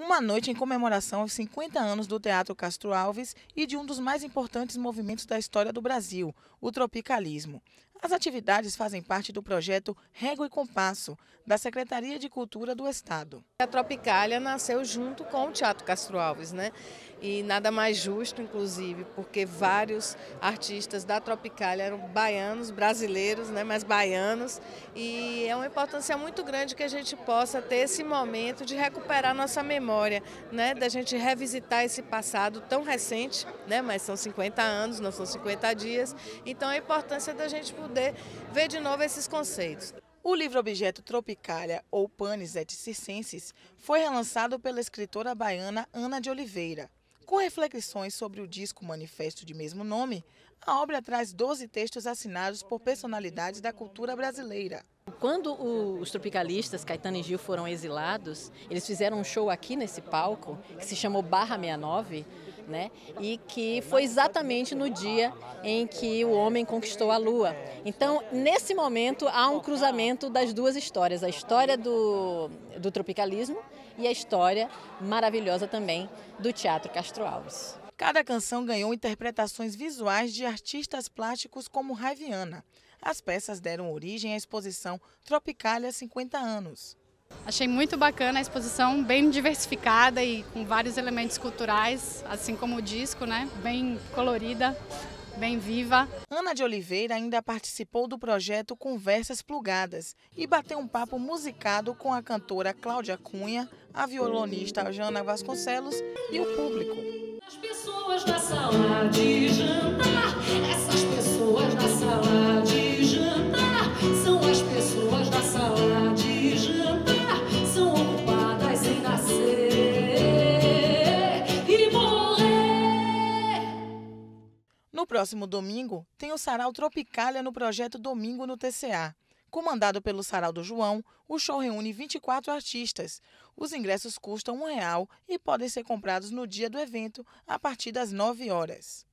Uma noite em comemoração aos 50 anos do Teatro Castro Alves e de um dos mais importantes movimentos da história do Brasil, o tropicalismo. As atividades fazem parte do projeto Rego e Compasso, da Secretaria de Cultura do Estado. A Tropicália nasceu junto com o Teatro Castro Alves, né? E nada mais justo, inclusive, porque vários artistas da Tropicália eram baianos, brasileiros, né? Mas baianos. E é uma importância muito grande que a gente possa ter esse momento de recuperar nossa memória, né? Da gente revisitar esse passado tão recente, né? Mas são 50 anos, não são 50 dias. Então a importância da gente poder poder ver de novo esses conceitos. O livro objeto Tropicalia, ou Panis et Circenses, foi relançado pela escritora baiana Ana de Oliveira. Com reflexões sobre o disco manifesto de mesmo nome, a obra traz 12 textos assinados por personalidades da cultura brasileira. Quando os tropicalistas Caetano e Gil foram exilados, eles fizeram um show aqui nesse palco, que se chamou Barra 69, né? E que foi exatamente no dia em que o homem conquistou a Lua. Então, nesse momento, há um cruzamento das duas histórias: a história do, do tropicalismo e a história maravilhosa também do Teatro Castro Alves. Cada canção ganhou interpretações visuais de artistas plásticos como Raiviana. As peças deram origem à exposição Tropicália 50 anos. Achei muito bacana a exposição, bem diversificada e com vários elementos culturais, assim como o disco, né? Bem colorida, bem viva. Ana de Oliveira ainda participou do projeto Conversas Plugadas e bateu um papo musicado com a cantora Cláudia Cunha, a violonista Jana Vasconcelos e o público. As pessoas na sala de jantar No próximo domingo, tem o Sarau Tropicália no projeto Domingo no TCA. Comandado pelo Sarau do João, o show reúne 24 artistas. Os ingressos custam um real e podem ser comprados no dia do evento, a partir das 9 horas.